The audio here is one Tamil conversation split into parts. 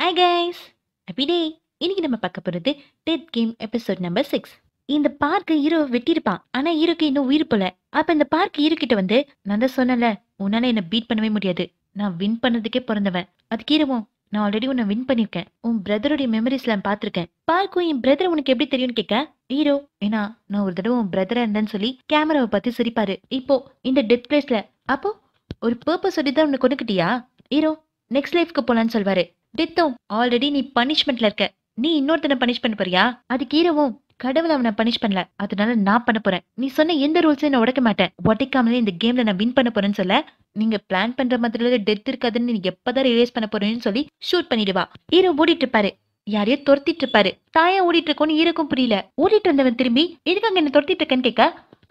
ஹாய் கைஸ் ஹாப்பி டே இன்னைக்கு நம்ம பார்க்க போகிறது death game episode number six இந்த பார்க்கு ஹீரோ வெட்டியிருப்பான் ஆனால் ஹீரோக்கு இன்னும் உயிர் போல அப்போ இந்த பார்க் ஹீரோ கிட்ட வந்து நான் தான் சொன்னல உன்னால என்னை பீட் பண்ணவே முடியாது நான் வின் பண்ணதுக்கே பிறந்தவன் அதுக்கு ஹீரோவும் நான் ஆல்ரெடி உன்னை வின் பண்ணியிருக்கேன் உன் பிரதருடைய மெமரிஸ்ல நான் பார்த்துருக்கேன் பார்க்கும் என் பிரதர் உனக்கு எப்படி தெரியும்னு கேட்க ஹீரோ ஏன்னா நான் ஒரு தடவை உன் பிரதரா இருந்தேன்னு சொல்லி கேமராவை பார்த்து சிரிப்பாரு இப்போ இந்த டெத் பிளேஸ்ல அப்போ ஒரு பர்பஸ் சொல்லி தான் உன்னை கொண்டுக்கிட்டியா ஹீரோ நெக்ஸ்ட் லைஃப்க்கு போலான்னு சொல்வாரு டித்தோ ஆல்ரெடி நீ பனிஷ்மெண்ட்ல இருக்க நீ இன்னொருத்தனை பனிஷ் பண்ண போறியா அது கீரவும் கடவுள் அவனை பனிஷ் பண்ணல அதனால நான் பண்ண போறேன் நீ சொன்ன எந்த ரூல்ஸையும் நான் உடைக்க மாட்டேன் உடைக்காமலே இந்த கேம்ல நான் வின் பண்ண போறேன்னு சொல்ல நீங்க பிளான் பண்ற மாதிரி டெத் இருக்காதுன்னு நீங்க எப்பதான் ரிலேஸ் பண்ண போறேன்னு சொல்லி ஷூட் பண்ணிடுவா ஹீரோ ஓடிட்டு இருப்பாரு யாரையோ துரத்திட்டு இருப்பாரு தாயா ஓடிட்டு இருக்கோன்னு ஈரக்கும் புரியல ஓடிட்டு வந்தவன் திரும்பி எதுக்காக என்ன துரத்திட்டு இருக்கேன்னு கேட்க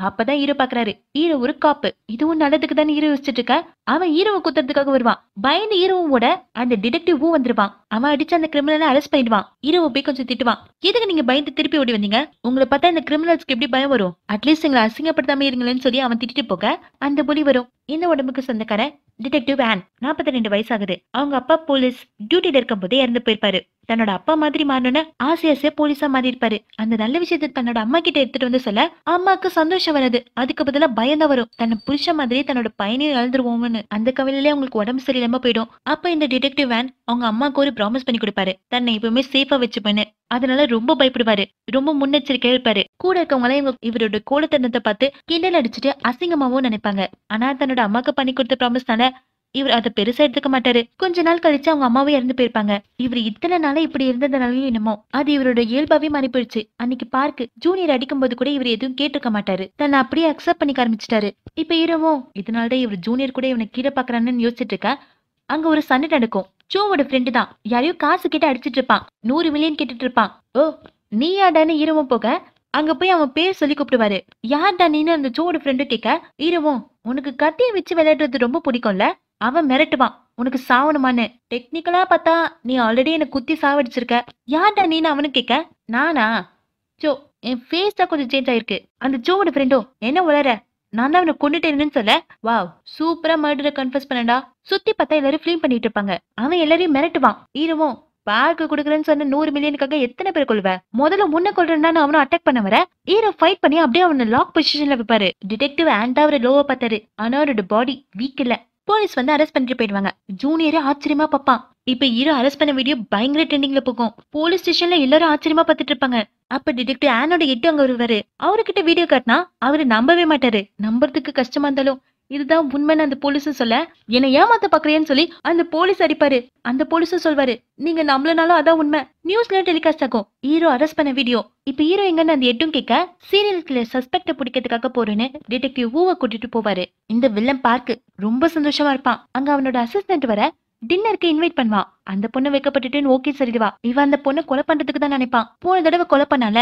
அப்பதான் ஈரோ பாக்குறாரு ஈரோ ஒரு காப்பு இதுவும் நல்லதுக்கு தானே ஈரோ யோசிச்சுட்டு இருக்க அவன் ஈரோவை குத்துறதுக்காக வருவான் பயந்து ஹீரோவோட அந்த ஊ வந்துருவான் அவன் அடிச்சு அந்த கிரிமினலை அரெஸ்ட் பண்ணிடுவான் ஈரோவை போய் கொஞ்சம் திட்டுவான் எதுக்கு நீங்க பயந்து திருப்பி ஓடி வந்தீங்க உங்களை பார்த்தா இந்த கிரிமினல்ஸ்க்கு எப்படி பயம் வரும் அட்லீஸ்ட் எங்களை அசிங்கப்படுத்தாம இருங்களேன்னு சொல்லி அவன் திட்டிட்டு போக அந்த புலி வரும் இந்த உடம்புக்கு சொந்தக்காரன் டிடெக்டிவ் ஆன் நாற்பத்தி ரெண்டு வயசாகுது அவங்க அப்பா போலீஸ் டியூட்டியில இருக்கும் போதே இறந்து போயிருப்பாரு தன்னோட அப்பா மாதிரி மாறணும்னு ஆசை ஆசையா போலீஸா மாறி இருப்பாரு அந்த நல்ல விஷயத்த தன்னோட அம்மா கிட்ட எடுத்துட்டு வந்து சொல்ல அம்மாக்கு சந்தோஷம் வராது அதுக்கு பதிலா பயந்த வரும் தன்னை புரிச்ச மாதிரி தன்னோட பையனையும் இழந்துருவோம்னு அந்த கவலையிலே அவங்களுக்கு உடம்பு சரியில்லாம போயிடும் அப்ப இந்த டிடெக்டிவ் வேன் அவங்க அம்மாக்கு ஒரு ப்ராமிஸ் பண்ணி கொடுப்பாரு தன்னை எப்பவுமே சேஃபா வச்சுப்பேன்னு அதனால ரொம்ப பயப்படுவாரு ரொம்ப முன்னெச்சரிக்கை இருப்பாரு கூட இருக்கவங்க எல்லாம் இவரோட கோலத்தனத்தை பார்த்து கிண்டல் அடிச்சுட்டு அசிங்கமாவும் நினைப்பாங்க ஆனா தன்னோட அம்மாக்கு பண்ணி கொடுத்த தானே இவர் அதை பெருசா எடுத்துக்க மாட்டாரு கொஞ்ச நாள் கழிச்சு அவங்க அம்மாவே இறந்து போயிருப்பாங்க இவர் இத்தனை நாளா இப்படி இருந்ததுனாலயும் என்னமோ அது இவரோட இயல்பாவே மாறி போயிடுச்சு அன்னைக்கு பார்க்கு ஜூனியர் அடிக்கும் போது கூட இவர் எதுவும் கேட்டுக்க மாட்டாரு தன்னை அப்படியே அக்செப்ட் பண்ணி ஆரம்பிச்சிட்டாரு இப்ப இரவும் இதனாலதான் இவர் ஜூனியர் கூட இவனை கீழே பாக்குறான்னு யோசிச்சுட்டு இருக்கா அங்க ஒரு சண்டை நடக்கும் ஜோவோட ஃப்ரெண்டு தான் யாரையும் காசு கிட்ட அடிச்சிட்டு இருப்பான் நூறு மில்லியன் கேட்டுட்டு இருப்பான் ஓ நீ யாடான்னு ஈரவும் போக அங்க போய் அவன் பேர் சொல்லி கூப்பிடுவாரு யார்டா நீன்னு அந்த சூவோட ஃப்ரெண்டு கேட்க ஈரவும் உனக்கு கத்தியை வச்சு விளையாடுறது ரொம்ப பிடிக்கும்ல அவன் மிரட்டுவான் உனக்கு சாவணுமான்னு டெக்னிக்கலா பார்த்தா நீ ஆல்ரெடி என்னை குத்தி சாவடிச்சிருக்க யார்டா நீன்னு அவனு கேட்க நானா சோ என் ஃபேஸ் தான் கொஞ்சம் சேஞ்ச் ஆயிருக்கு அந்த ஜோவோட ஃப்ரெண்டோ என்ன உளற நான் தான் அவனை கொண்டுட்டேன்னு சொல்ல வாவ் சூப்பரா மர்டரை கன்ஃபர்ஸ் பண்ணடா சுத்தி பார்த்தா எல்லாரும் ஃபிலிம் பண்ணிட்டு இருப்பாங்க அவன் எல்லாரையும் மிரட்டுவான் ஈரவும் பார்க்கு குடுக்குறேன்னு சொன்ன நூறு மில்லியனுக்காக எத்தனை பேர் கொள்வ முதல்ல முன்ன கொள்றேன்னா அவனை அட்டாக் பண்ண வர ஈரோ ஃபைட் பண்ணி அப்படியே அவனை லாக் பொசிஷன்ல வைப்பாரு டிடெக்டிவ் ஆண்டா அவரை லோவா பார்த்தாரு ஆனா அவரோட பாடி வீக் இல்ல போலீஸ் வந்து அரெஸ்ட் பண்ணிட்டு போயிடுவாங்க ஜூனியரே ஆச்சரியமா பார்ப்பான் இப்ப ஹீரோ அரெஸ்ட் பண்ண வீடியோ பயங்கர ட்ரெண்டிங்ல போகும் போலீஸ் ஸ்டேஷன்ல எல்லாரும் ஆச்சரியமா பார்த்துட்டு இருப்பாங்க அப்ப டிடெக்டிவ் ஆனோட எட்டு அங்க வருவாரு அவர்கிட்ட வீடியோ காட்டினா அவரு நம்பவே மாட்டாரு நம்புறதுக்கு கஷ்டமா இருந்தாலும் இதுதான் உண்மைன்னு அந்த போலீஸும் சொல்ல என்னை ஏமாத்த பாக்குறேன்னு சொல்லி அந்த போலீஸ் அடிப்பாரு அந்த போலீஸும் சொல்வாரு நீங்க நம்மளனாலும் அதான் உண்மை நியூஸ்ல டெலிகாஸ்ட் ஆகும் ஹீரோ அரெஸ்ட் பண்ண வீடியோ இப்ப ஹீரோ எங்கன்னு அந்த எட்டும் கேட்க சீரியல் கிளர் சஸ்பெக்ட பிடிக்கிறதுக்காக போறேன்னு டிடெக்டிவ் ஊவை கூட்டிட்டு போவாரு இந்த வில்லன் பார்க்கு ரொம்ப சந்தோஷமா இருப்பான் அங்க அவனோட அசிஸ்டன்ட் வர டின்னருக்கு இன்வைட் பண்ணுவா அந்த பொண்ணு வைக்கப்பட்டுட்டுன்னு ஓகே சரிடுவா இவன் அந்த பொண்ணை கொலை பண்றதுக்கு தான் நினைப்பான் போன தடவை கொலை பண்ணால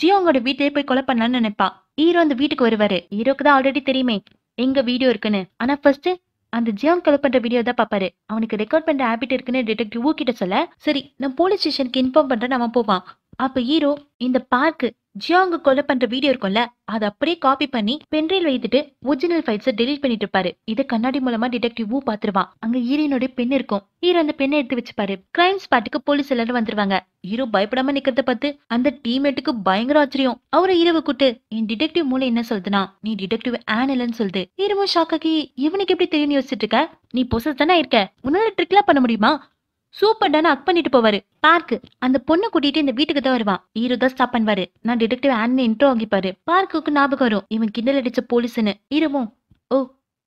ஜியோ அவங்களோட வீட்டிலே போய் கொலை பண்ணலான்னு நினைப்பான் ஹீரோ அந்த வீட்டுக்கு வருவாரு ஹீரோக்கு தான் ஆல்ரெடி தெரியுமே எங்க வீடியோ இருக்குன்னு ஆனா ஃபர்ஸ்ட் அந்த ஜியோ கொலை பண்ற வீடியோ தான் பாப்பாரு அவனுக்கு ரெக்கார்ட் பண்ற ஹேபிட் இருக்குன்னு டிடெக்டிவ் கிட்ட சொல்ல சரி நான் போலீஸ் ஸ்டேஷனுக்கு இன்ஃபார்ம் பண்றேன் அவன் போவான் அப்ப ஹீரோ இந்த பார்க்கு ஜியாங்க கொலை பண்ற வீடியோ இருக்கும்ல அதை அப்படியே காப்பி பண்ணி பென்ட்ரைவ் வைத்துட்டு ஒரிஜினல் ஃபைல்ஸை டெலீட் பண்ணிட்டு இருப்பாரு இதை கண்ணாடி மூலமா டிடெக்டிவ் பாத்துருவான் அங்க ஹீரோனுடைய பெண் இருக்கும் ஹீரோ அந்த பெண்ணை எடுத்து வச்சுப்பாரு கிரைம் ஸ்பாட்டுக்கு போலீஸ் எல்லாரும் வந்துருவாங்க ஹீரோ பயப்படாம நிக்கிறத பார்த்து அந்த டீம்மேட்டுக்கு பயங்கர ஆச்சரியம் அவரை ஹீரோவை கூட்டு என் டிடெக்டிவ் மூலம் என்ன சொல்லுதுனா நீ டிடெக்டிவ் ஆன் இல்லைன்னு சொல்லுது ஹீரோவும் ஷாக்காக்கி இவனுக்கு எப்படி தெரியும் யோசிச்சுட்டு இருக்க நீ பொசஸ் தானே இருக்க உன்னால ட்ரிக்லாம் பண்ண முடியுமா சூப்பர் அக் பண்ணிட்டு போவாரு பார்க்கு அந்த பொண்ணை கூட்டிட்டு இந்த வீட்டுக்கு தான் வருவான் ஈரோ தான் ஸ்டாப் பண்ணுவாரு நான் டிடெக்டிவ் ஆன் இன்ட்ரோ ஆகிப்பாரு பார்க்குக்கு ஞாபகம் வரும் இவன் கிண்டல் அடிச்ச போலீஸ்னு ஹீரோவும் ஓ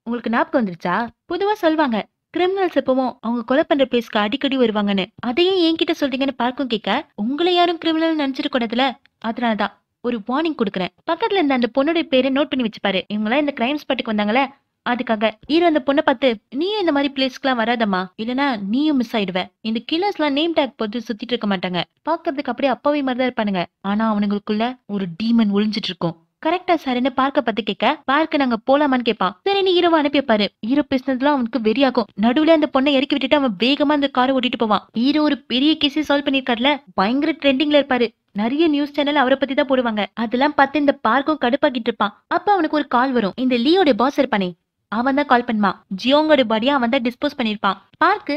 உங்களுக்கு ஞாபகம் வந்துருச்சா பொதுவா சொல்லுவாங்க கிரிமினல்ஸ் எப்பவும் அவங்க கொலை பண்ற பேஸ்க்கு அடிக்கடி வருவாங்கன்னு அதையும் என்கிட்ட சொல்றீங்கன்னு பார்க்கும் கேட்க உங்களை யாரும் கிரிமினல் நினைச்சிட்டு கூடாதுல அதனாலதான் ஒரு வார்னிங் கொடுக்குறேன் பக்கத்துல இருந்த அந்த பொண்ணுடைய பேரை நோட் பண்ணி வச்சுப்பாரு இவங்களாம் இந்த கிரைம் ஸ்பாட்டுக்கு வந்தாங்களே அதுக்காக ஹீரோ அந்த பொண்ணை பார்த்து நீயும் இந்த மாதிரி பிளேஸ்க்குலாம் வராதம்மா இல்லனா நீயும் மிஸ் ஆயிடுவ இந்த கில்லர்ஸ் எல்லாம் நேம் டேக் போட்டு சுத்திட்டு இருக்க மாட்டாங்க பாக்குறதுக்கு அப்படியே அப்பாவி மாதிரி தான் இருப்பானுங்க ஆனா அவனுங்களுக்குள்ள ஒரு டீமன் ஒளிஞ்சிட்டு இருக்கும் கரெக்டா சார்னு பார்க்க பத்தி கேட்க பார்க்க நாங்க போலாமான்னு கேட்பான் சரின்னு ஹீரோவை அனுப்பிப்பாரு ஹீரோ பேசினதுல அவனுக்கு வெறியாகும் நடுவுல அந்த பொண்ணை இறக்கி விட்டுட்டு அவன் வேகமா அந்த காரை ஓட்டிட்டு போவான் ஈரோ ஒரு பெரிய கேஸ் சால்வ் பண்ணிருக்காருல பயங்கர ட்ரெண்டிங்ல இருப்பாரு நிறைய நியூஸ் சேனல் அவரை பத்தி தான் போடுவாங்க அதெல்லாம் பார்த்து இந்த பார்க்கும் கடுப்பாக்கிட்டு இருப்பான் அப்ப அவனுக்கு ஒரு கால் வரும் இந்த லீயோட பாஸ் இருப்பானே அவன்தான் கால் பண்ணுவான் ஜியோங்கோட பாடியை அவன் தான் டிஸ்போஸ் பண்ணிருப்பான் பார்க்கு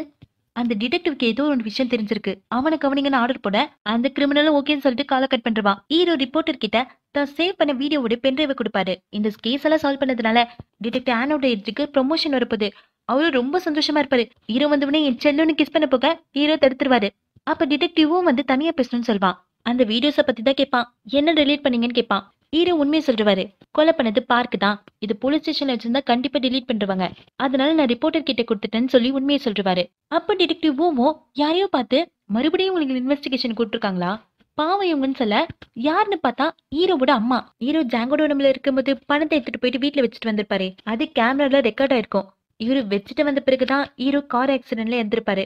அந்த டிடெக்டிவ்க்கு ஏதோ ஒரு விஷயம் தெரிஞ்சிருக்கு அவனை கவனிங்கன்னு ஆர்டர் போட அந்த கிரிமினலும் ஓகேன்னு சொல்லிட்டு காலை கட் பண்ணிருவான் ஹீரோ ரிப்போர்ட்டர் கிட்ட தான் சேவ் பண்ண வீடியோவோட பென்ட்ரைவை கொடுப்பாரு இந்த கேஸ் எல்லாம் சால்வ் பண்ணதுனால டிடெக்டிவ் ஆனோட இதுக்கு ப்ரொமோஷன் வரப்போது அவரும் ரொம்ப சந்தோஷமா இருப்பாரு ஹீரோ வந்தவனே என் செல்லுன்னு கிஸ் பண்ண போக ஹீரோ தடுத்துருவாரு அப்ப டிடெக்டிவும் வந்து தனியா பேசணும்னு சொல்வான் அந்த வீடியோஸை பத்தி தான் கேட்பான் என்ன டெலீட் பண்ணீங்கன்னு கேட்பான் ஹீரோ உண்மையை சொல்றாரு கொலை பண்ணது பார்க்கு தான் இது போலீஸ் ஸ்டேஷன்ல வச்சிருந்தா கண்டிப்பா டிலீட் பண்ணுவாங்க அதனால நான் ரிப்போர்ட்டர் கிட்ட கொடுத்துட்டேன்னு சொல்லி உண்மையை சொல்றாரு அப்ப டிடெக்டிவ் ஓமோ யாரையோ பார்த்து மறுபடியும் உங்களுக்கு இன்வெஸ்டிகேஷன் கூப்பிட்டுருக்காங்களா பாவம் இவங்கன்னு சொல்ல யாருன்னு பார்த்தா ஹீரோவோட அம்மா ஹீரோ ஜாங்கோட உடம்புல இருக்கும்போது பணத்தை எடுத்துட்டு போயிட்டு வீட்டுல வச்சுட்டு வந்திருப்பாரு அது கேமரால ரெக்கார்ட் ஆயிருக்கும் இவரு வச்சுட்டு வந்த பிறகுதான் ஹீரோ கார் ஆக்சிடென்ட்ல இருந்திருப்பாரு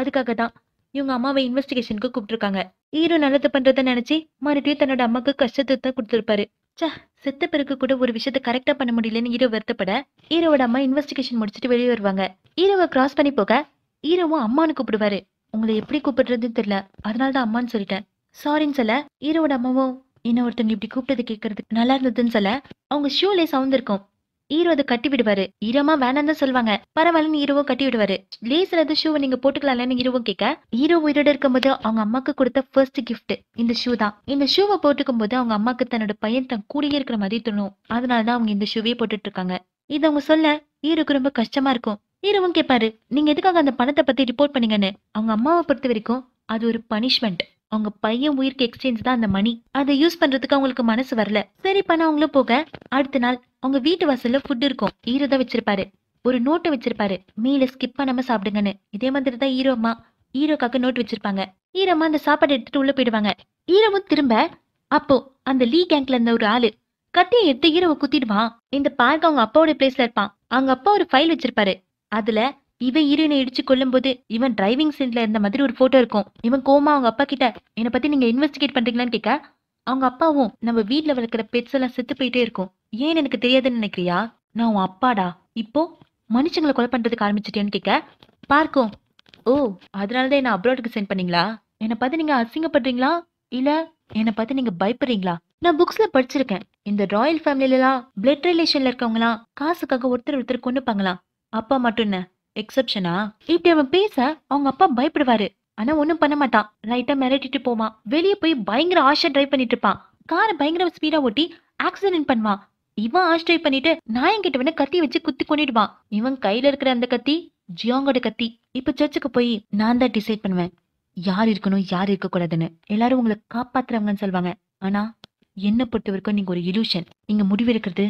அதுக்காக தான் இவங்க அம்மாவை இன்வெஸ்டிகேஷனுக்கு கூப்பிட்டுருக்காங்க ஈரு நல்லது பண்றதை நினைச்சு மறுபடியும் தன்னோட அம்மாக்கு கஷ்டத்தை தான் கொடுத்துருப்பாரு சா செத்த பிறகு கூட ஒரு விஷயத்த கரெக்டா பண்ண முடியலன்னு ஈரோ வருத்தப்பட ஈரோட அம்மா இன்வெஸ்டிகேஷன் முடிச்சுட்டு வெளியே வருவாங்க ஈரோவை கிராஸ் பண்ணி போக ஈரோவும் அம்மானு கூப்பிடுவாரு உங்களை எப்படி கூப்பிடுறதுன்னு தெரியல அதனால தான் அம்மான்னு சொல்லிட்டேன் சாரின்னு சொல்ல ஈரோட அம்மாவும் என்ன ஒருத்தவங்க இப்படி கூப்பிட்டது கேட்கறதுக்கு நல்லா இருந்ததுன்னு சொல்ல அவங்க ஷூலே சவுண்ட் இருக்கும் ஹீரோ அதை கட்டி விடுவாரு ஈரமா வேணாம் தான் சொல்லுவாங்க பரவாயில்லன்னு ஹீரோவை கட்டி விடுவாரு லேசர் அது ஷூவை நீங்க போட்டுக்கலாம்லன்னு ஹீரோவும் கேட்க ஹீரோ உயிரோட இருக்கும்போது அவங்க அம்மாக்கு கொடுத்த ஃபர்ஸ்ட் கிஃப்ட் இந்த ஷூ தான் இந்த ஷூவை போட்டுக்கும் போது அவங்க அம்மாக்கு தன்னோட பையன் தன் கூடயே இருக்கிற மாதிரி தோணும் அதனாலதான் அவங்க இந்த ஷூவே போட்டுட்டு இருக்காங்க இது அவங்க சொல்ல ஹீரோக்கு ரொம்ப கஷ்டமா இருக்கும் ஹீரோவும் கேட்பாரு நீங்க எதுக்காக அந்த பணத்தை பத்தி ரிப்போர்ட் பண்ணீங்கன்னு அவங்க அம்மாவை பொறுத்த வரைக்கும் அது ஒரு பனிஷ்மெண்ட் அவங்க பையன் உயிருக்கு எக்ஸ்சேஞ்ச் தான் அந்த மணி அதை யூஸ் பண்றதுக்கு அவங்களுக்கு மனசு வரல சரி பண்ண அவங்களும் போக அடுத்த நாள் அவங்க வீட்டு வாசல்ல ஃபுட் இருக்கும் ஈரோ தான் வச்சிருப்பாரு ஒரு நோட்டை வச்சிருப்பாரு மீல ஸ்கிப் பண்ணாம சாப்பிடுங்கன்னு இதே மாதிரி தான் ஹீரோ அம்மா ஹீரோக்காக நோட் வச்சிருப்பாங்க ஹீரோமா அந்த சாப்பாடு எடுத்துட்டு உள்ள போயிடுவாங்க ஹீரோவும் திரும்ப அப்போ அந்த லீ கேங்க்ல இருந்த ஒரு ஆளு கத்திய எடுத்து ஹீரோவை குத்திடுவான் இந்த பார்க் அவங்க அப்பாவோட பிளேஸ்ல இருப்பான் அவங்க அப்பா ஒரு ஃபைல் வச்சிருப்பாரு அதுல இவன் ஹீரோயினை இடிச்சு கொல்லும்போது இவன் டிரைவிங் சீன்ல இருந்த மாதிரி ஒரு போட்டோ இருக்கும் இவன் கோமா அவங்க அப்பா கிட்ட என்னை பத்தி நீங்க இன்வெஸ்டிகேட் பண்றீங்களான்னு கேட்க அவங்க அப்பாவும் நம்ம வீட்டுல வளர்க்குற பெட்ஸ் எல்லாம் செத்து போயிட்டே இருக்கும் ஏன் எனக்கு தெரியாதுன்னு நினைக்கிறியா நான் உன் அப்பாடா இப்போ மனுஷங்களை கொலை பண்றதுக்கு ஆரம்பிச்சிட்டேன்னு கேட்க பார்க்கும் ஓ அதனாலதான் என்ன அப்ராடுக்கு சென்ட் பண்ணீங்களா என்னை பார்த்து நீங்க அசிங்கப்படுறீங்களா இல்ல என்னை பார்த்து நீங்க பயப்படுறீங்களா நான் புக்ஸ்ல படிச்சிருக்கேன் இந்த ராயல் எல்லாம் பிளட் ரிலேஷன்ல இருக்கவங்களாம் காசுக்காக ஒருத்தர் ஒருத்தர் கொண்டுப்பாங்களாம் அப்பா மட்டும் என்ன எக்ஸப்ஷனா இப்படி அவன் பேச அவங்க அப்பா பயப்படுவாரு ஆனா ஒண்ணும் பண்ண மாட்டான் லைட்டா மிரட்டிட்டு போவான் வெளியே போய் பயங்கர ஆஷா டிரைவ் பண்ணிட்டு இருப்பான் காரை பயங்கர ஸ்பீடா ஓட்டி ஆக்சிடென்ட் பண்ணுவான் இவன் ஆஷ் டிரைவ் பண்ணிட்டு நாயன் கிட்ட வேணா கத்தி வச்சு குத்தி கொண்டிடுவான் இவன் கையில இருக்கிற அந்த கத்தி ஜியோங்கோட கத்தி இப்ப சர்ச்சுக்கு போய் நான் தான் டிசைட் பண்ணுவேன் யார் இருக்கணும் யார் இருக்க கூடாதுன்னு எல்லாரும் உங்களை காப்பாத்துறவங்கன்னு சொல்லுவாங்க ஆனா என்ன பொறுத்த வரைக்கும் நீங்க ஒரு இலூஷன் முடிவு முடிவெடுக்கிறது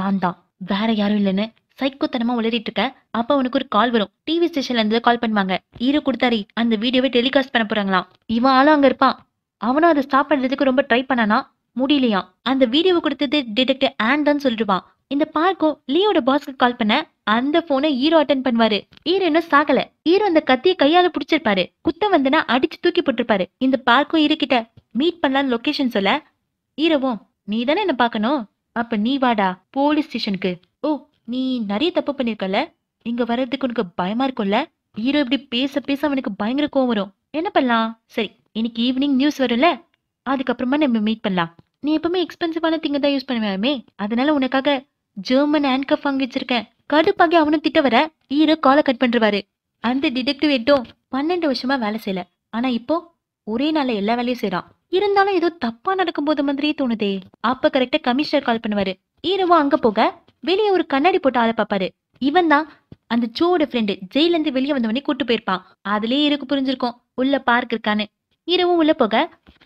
நான் தான் வேற யாரும் இல்லைன்னு சைக்கோத்தனமா உளறிட்டு இருக்க அப்ப அவனுக்கு ஒரு கால் வரும் டிவி ஸ்டேஷன்ல இருந்து கால் பண்ணுவாங்க ஈர குடுத்தாரி அந்த வீடியோவை டெலிகாஸ்ட் பண்ண போறாங்களாம் இவன் ஆளும் அங்க இருப்பான் அவனும் அதை ஸ்டாப் பண்றதுக்கு ரொம்ப ட்ரை பண்ணானா முடியலையா அந்த வீடியோவை கொடுத்தது டிடெக்டிவ் ஆண்ட் தான் சொல்லிடுவான் இந்த பார்க்கும் லியோட பாஸ்க்கு கால் பண்ண அந்த போனை ஈரோ அட்டன் பண்ணுவாரு ஈரோ இன்னும் சாகல ஈரோ அந்த கத்தியை கையால புடிச்சிருப்பாரு குத்த வந்தனா அடிச்சு தூக்கி போட்டிருப்பாரு இந்த பார்க்கும் இருக்கிட்ட மீட் பண்ணலாம் லொகேஷன் சொல்ல ஈரவும் நீ தானே என்ன பாக்கணும் அப்ப நீ வாடா போலீஸ் ஸ்டேஷனுக்கு ஓ நீ நிறைய தப்பு பண்ணிருக்கல இங்க வர்றதுக்கு உனக்கு பயமா இருக்கும்ல ஹீரோ இப்படி பேச பேச அவனுக்கு பயங்கர கோவம் வரும் என்ன பண்ணலாம் சரி இன்னைக்கு ஈவினிங் நியூஸ் வரும்ல அதுக்கப்புறமா நம்ம மீட் பண்ணலாம் நீ எப்பவுமே எக்ஸ்பென்சிவான திங்க தான் யூஸ் பண்ணுவேமே அதனால உனக்காக ஜெர்மன் ஹேண்ட் கப் வாங்கி வச்சிருக்கேன் கடுப்பாகி அவனும் திட்ட வர ஹீரோ காலை கட் பண்றாரு அந்த டிடெக்டிவ் எட்டும் பன்னெண்டு வருஷமா வேலை செய்யல ஆனா இப்போ ஒரே நாள்ல எல்லா வேலையும் செய்யறான் இருந்தாலும் ஏதோ தப்பா நடக்கும் போது மாதிரியே தோணுதே அப்ப கரெக்டா கமிஷனர் கால் பண்ணுவாரு ஹீரோவும் அங்க போக வெளியே ஒரு கண்ணாடி போட்டு ஆளை பார்ப்பாரு இவன் தான் அந்த ஜோட ஃப்ரெண்டு ஜெயில இருந்து வெளியே வந்தவனே கூட்டு போயிருப்பான் அதுலயே இருக்கு புரிஞ்சிருக்கும் உள்ள பார்க் இருக்கான்னு இரவும் உள்ள போக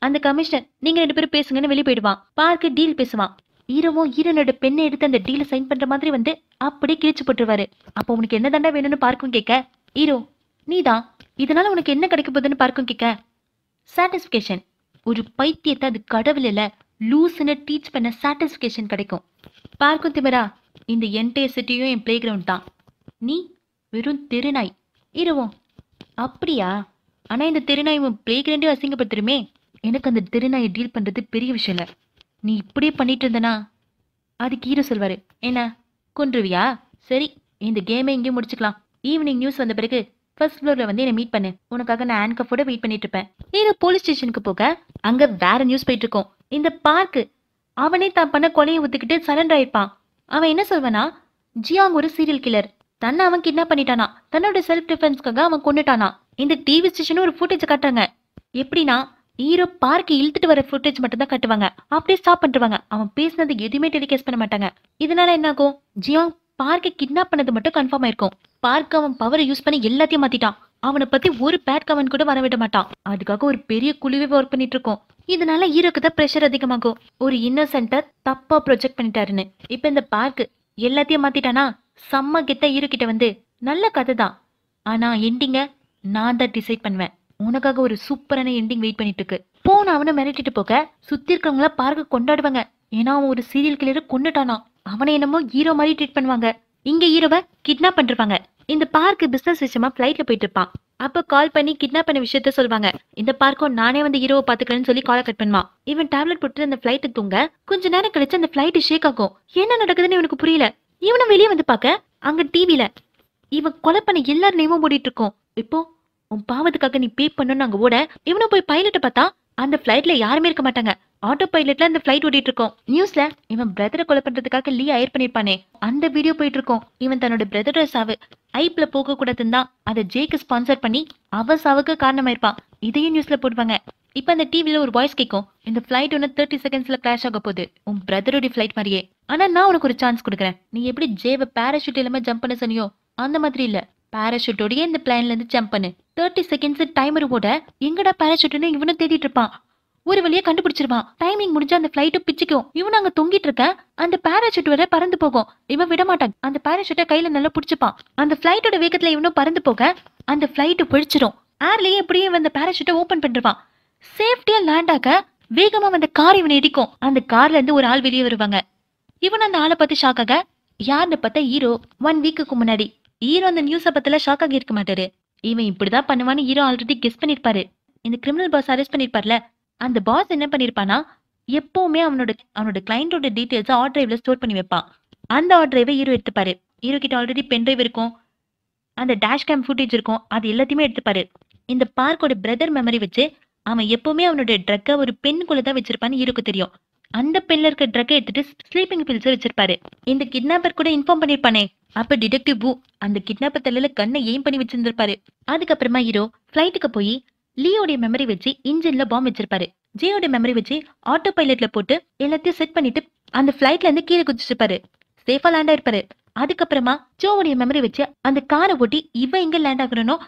அந்த கமிஷனர் நீங்க ரெண்டு பேரும் பேசுங்கன்னு வெளியே போயிடுவான் பார்க்கு டீல் பேசுவான் இரவும் ஈரனோட பெண்ணை எடுத்து அந்த டீலை சைன் பண்ற மாதிரி வந்து அப்படியே கிழிச்சு போட்டுருவாரு அப்போ உனக்கு என்ன தண்டா வேணும்னு பார்க்கும் கேட்க ஈரோ நீதான் இதனால உனக்கு என்ன கிடைக்க போகுதுன்னு பார்க்கும் கேட்க சாட்டிஸ்பிகேஷன் ஒரு பைத்தியத்தை அது கடவுள் இல்ல லூஸ்ன்னு டீச் பண்ண சாட்டிஸ்பிகேஷன் கிடைக்கும் பார்க்கும் திமரா இந்த என்டைய சிட்டியும் என் பிளே கிரவுண்ட் தான் நீ வெறும் திருநாய் இருவோம் அப்படியா ஆனால் இந்த திருநாய் உன் பிளே கிரவுண்டே அசிங்கப்படுத்துருமே எனக்கு அந்த திருநாயை டீல் பண்ணுறது பெரிய விஷயம் இல்லை நீ இப்படியே பண்ணிட்டு இருந்தனா அது கீரை சொல்வார் என்ன கொன்றுவியா சரி இந்த கேமை இங்கேயும் முடிச்சுக்கலாம் ஈவினிங் நியூஸ் வந்த பிறகு ஃபர்ஸ்ட் ஃப்ளோரில் வந்து என்னை மீட் பண்ணு உனக்காக நான் ஆன்கஃபோட வெயிட் பண்ணிட்டு இருப்பேன் நீங்கள் போலீஸ் ஸ்டேஷனுக்கு போக அங்கே வேற நியூஸ் போயிட்டு இருக்கோம் இந்த பார்க்கு அவனே தான் பண்ண கொலையை ஒத்துக்கிட்டு சரண்டர் ஆயிருப்பான் அவன் என்ன சொல்வனா ஜியாங் ஒரு சீரியல் கில்லர் தன்னை அவன் கிட்னாப் பண்ணிட்டானா தன்னோட செல்ஃப் டிஃபென்ஸ்க்காக அவன் கொண்டுட்டானா இந்த டிவி ஸ்டேஷனும் ஒரு ஃபுட்டேஜ் காட்டுறாங்க எப்படின்னா ஹீரோ பார்க்கு இழுத்துட்டு வர ஃபுட்டேஜ் மட்டும் தான் கட்டுவாங்க அப்படியே ஸ்டாப் பண்ணுவாங்க அவன் பேசினது எதுவுமே டெலிகேஸ் பண்ண மாட்டாங்க இதனால என்னாகும் ஜியாங் பார்க்கை கிட்னாப் பண்ணது மட்டும் கன்ஃபார்ம் ஆயிருக்கும் பார்க்கு அவன் பவரை யூஸ் பண்ணி எல்லாத்தையும் மாத்திட்டான் அவனை பத்தி ஒரு பேட் கவன் கூட வரவிட மாட்டான் அதுக்காக ஒரு பெரிய குழுவே ஒர்க் பண்ணிட்டு இருக்கோம் இதனால ஈரோக்கு தான் ப்ரெஷர் அதிகமாகும் ஒரு இன்னசென்டர் தப்பா ப்ரொஜெக்ட் பண்ணிட்டாருன்னு இப்போ இந்த பார்க் எல்லாத்தையும் மாத்திட்டானா செம்ம கிட்ட ஈரோ கிட்ட வந்து நல்ல கதை தான் ஆனா எண்டிங்க நான் தான் டிசைட் பண்ணுவேன் உனக்காக ஒரு சூப்பரான எண்டிங் வெயிட் பண்ணிட்டு இருக்கு போன அவனை மிரட்டிட்டு போக சுத்தி இருக்கிறவங்கள பார்க்க கொண்டாடுவாங்க ஏன்னா அவன் ஒரு சீரியல் கிளியரை கொண்டுட்டானா அவனை என்னமோ ஹீரோ மாதிரி ட்ரீட் பண்ணுவாங்க இங்க ஹீரோவை கிட்னாப் பண்ணிருப்பாங்க இந்த பார்க்கு பிசினஸ் விஷயமா ஃப்ளைட்ல போயிட்டு இருப்பான் அப்ப கால் பண்ணி கிட்னாப் பண்ண விஷயத்த சொல்லுவாங்க இந்த பார்க்கும் நானே வந்து ஹீரோ பாத்துக்கலன்னு சொல்லி காலை கட் பண்ணுவான் இவன் டேப்லெட் போட்டு அந்த பிளைட்டு தூங்க கொஞ்ச நேரம் கழிச்சு அந்த பிளைட் ஷேக் ஆகும் என்ன நடக்குதுன்னு இவனுக்கு புரியல இவனும் வெளியே வந்து பார்க்க அங்க டிவில இவன் கொலை பண்ண எல்லாரும் நேமும் ஓடிட்டு இருக்கோம் இப்போ உன் பாவத்துக்காக நீ பே பண்ணணும்னு அங்க ஓட இவனும் போய் பைலட்டை பார்த்தா அந்த பிளைட்ல யாருமே இருக்க மாட்டாங்க ஆட்டோ பைலட்ல அந்த ஃபிளைட் ஓடிட்டு இருக்கோம் நியூஸ்ல இவன் பிரதரை கொலை பண்றதுக்காக லீ ஹையர் பண்ணிருப்பானே அந்த வீடியோ போயிட்டு இருக்கோம் இவன் தன்னோட பிரதரோட சாவு ஐப்ல போக கூடாதுன்னு தான் அதை ஜேக்கு ஸ்பான்சர் பண்ணி அவ சாவுக்கு காரணமாயிருப்பான் இதையும் நியூஸ்ல போடுவாங்க இப்ப அந்த டிவில ஒரு வாய்ஸ் கேட்கும் இந்த பிளைட் ஒன்று தேர்ட்டி செகண்ட்ஸ்ல கிராஷ் ஆக போகுது உன் பிரதரோட பிளைட் மாதிரியே ஆனா நான் உனக்கு ஒரு சான்ஸ் கொடுக்குறேன் நீ எப்படி ஜேவை பேராஷூட் இல்லாம ஜம்ப் பண்ண சொன்னியோ அந்த மாதிரி இல்ல பேராஷூட்டோடய இந்த பிளான்ல இருந்து ஜம்ப் பண்ணு தேர்ட்டி செகண்ட்ஸ் டைமர் ஓட எங்கடா பேராஷூட்னு இவனும் தேடிட்டு இருப்பான் ஒரு வழியா கண்டுபிடிச்சிருவான் டைமிங் முடிஞ்ச அந்த ஃபிளைட்டு பிச்சுக்கும் இவன் அங்க தொங்கிட்டு இருக்க அந்த பேராஷூட் வர பறந்து போகும் இவன் விட மாட்டான் அந்த பேராஷூட்டை கையில நல்லா பிடிச்சிப்பான் அந்த பிளைட்டோட வேகத்துல இவனும் பறந்து போக அந்த ஃபிளைட்டு பிடிச்சிரும் ஏர்லயே எப்படியும் அந்த பேராஷூட்டை ஓபன் பண்ணிருவான் சேஃப்டியா லேண்ட் ஆக வேகமா வந்த கார் இவனை இடிக்கும் அந்த கார்ல இருந்து ஒரு ஆள் வெளியே வருவாங்க இவன் அந்த ஆளை பார்த்து ஷாக் ஆக யாருன்னு பார்த்தா ஹீரோ ஒன் வீக்குக்கு முன்னாடி ஹீரோ அந்த நியூஸை பத்தில ஷாக் ஆகி இருக்க மாட்டாரு இவன் இப்படிதான் பண்ணுவான்னு ஹீரோ ஆல்ரெடி கெஸ் பண்ணிருப்பாரு இந்த கிரிமினல் பாஸ் அரெஸ்ட் பண்ணிருப்பார்ல அந்த பாஸ் என்ன பண்ணிருப்பானா எப்பவுமே அவனோட அவனோட கிளைண்டோட டீட்டெயில்ஸை ஹார்ட் டிரைவ்ல ஸ்டோர் பண்ணி வைப்பான் அந்த ஹார்ட் டிரைவை ஹீரோ எடுத்துப்பாரு ஹீரோ கிட்ட ஆல்ரெடி பென் டிரைவ் இருக்கும் அந்த டேஷ் கேம் ஃபுட்டேஜ் இருக்கும் அது எல்லாத்தையுமே எடுத்துப்பாரு இந்த பார்க்கோட பிரதர் மெமரி வச்சு அவன் எப்பவுமே அவனோட ட்ரக்கை ஒரு பெண்ணுக்குள்ள தான் வச்சிருப்பான்னு ஈரோக்கு தெரியும் அந்த பெண்ணில் இருக்க ட்ரக்கை எடுத்துட்டு ஸ்லீப்பிங் பில்ஸ் வச்சிருப்பாரு இந்த கிட்னாப்பர் கூட இன்ஃபார்ம் பண்ணிருப்பானே அப்ப டிடெக்டிவ் பூ அந்த கிட்னாப்பர் தலையில கண்ணை எய்ம் பண்ணி வச்சிருந்திருப்பாரு அதுக்கப்புறமா ஹீரோ ஃபிளைட்டுக்கு போய் லியோடைய மெமரி வச்சு இன்ஜின்ல பாம் வச்சிருப்பாரு ஜியோட மெமரி வச்சு ஆட்டோ பைலட்ல போட்டு எல்லாத்தையும் செட் பண்ணிட்டு அந்த பிளைட்ல இருந்து கீழே குதிச்சிருப்பாரு சேஃபா லேண்ட் ஆயிருப்பாரு அதுக்கப்புறமா ஜோவுடைய மெமரி வச்சு அந்த காரை ஓட்டி இவ எங்க லேண்ட் ஆகணும்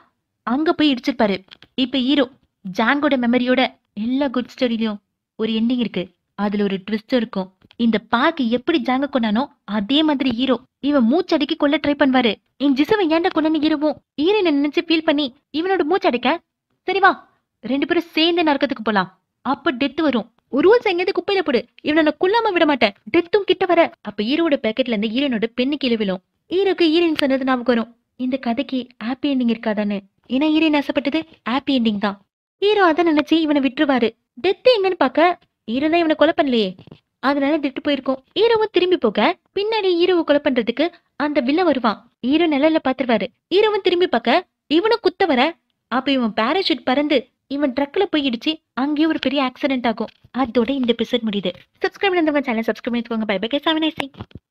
அங்க போய் இடிச்சிருப்பாரு இப்ப ஹீரோ ஜாங்கோட மெமரியோட எல்லா குட் ஸ்டோரிலையும் ஒரு எண்டிங் இருக்கு அதுல ஒரு ட்விஸ்ட் இருக்கும் இந்த பார்க் எப்படி ஜாங்க கொண்டானோ அதே மாதிரி ஹீரோ இவன் மூச்சடிக்கு கொள்ள ட்ரை பண்ணுவாரு என் ஜிசுவை ஏண்ட கொண்டான்னு ஹீரோவும் ஹீரோ நினைச்சு ஃபீல் பண்ணி இவனோட மூச்சடைக்க சரி வா ரெண்டு பேரும் சேர்ந்து நரக்கத்துக்கு போலாம் அப்ப டெத் வரும் ஒரு ரூல்ஸ் எங்கேயிருந்து குப்பையில போடு இவனை நான் குள்ளாம விட மாட்டேன் டெத்தும் கிட்ட வர அப்ப ஈரோட பேக்கெட்ல இருந்து ஈரனோட பெண்ணு கீழே விழும் ஈரோக்கு ஈரன் சொன்னது ஞாபகம் வரும் இந்த கதைக்கு ஹாப்பி எண்டிங் இருக்காதானே ஏன்னா ஈரன் ஆசைப்பட்டது ஹாப்பி எண்டிங் தான் ஹீரோ அதை நினைச்சு இவனை விட்டுருவாரு டெத் எங்கன்னு பாக்க ஈரோ தான் இவனை கொலை பண்ணலையே அதனால திட்டு போயிருக்கோம் ஈரோவும் திரும்பி போக பின்னாடி ஈரோவை கொலை பண்றதுக்கு அந்த வில்ல வருவான் ஈரோ நிலையில பாத்துருவாரு ஈரோவும் திரும்பி பார்க்க இவனும் குத்த வர அப்ப இவன் பேராஷூட் பறந்து இவன் ட்ரக்ல போயிடுச்சு அங்கேயே ஒரு பெரிய ஆக்சிடென்ட் ஆகும் அதோட இந்த எபிசோட் முடியுது சப்ஸ்கிரைப் பண்ணுறவங்க சேனல் சப்ஸ்கிரைப் பண்ணிக்கோங்க பை பை கேஸ்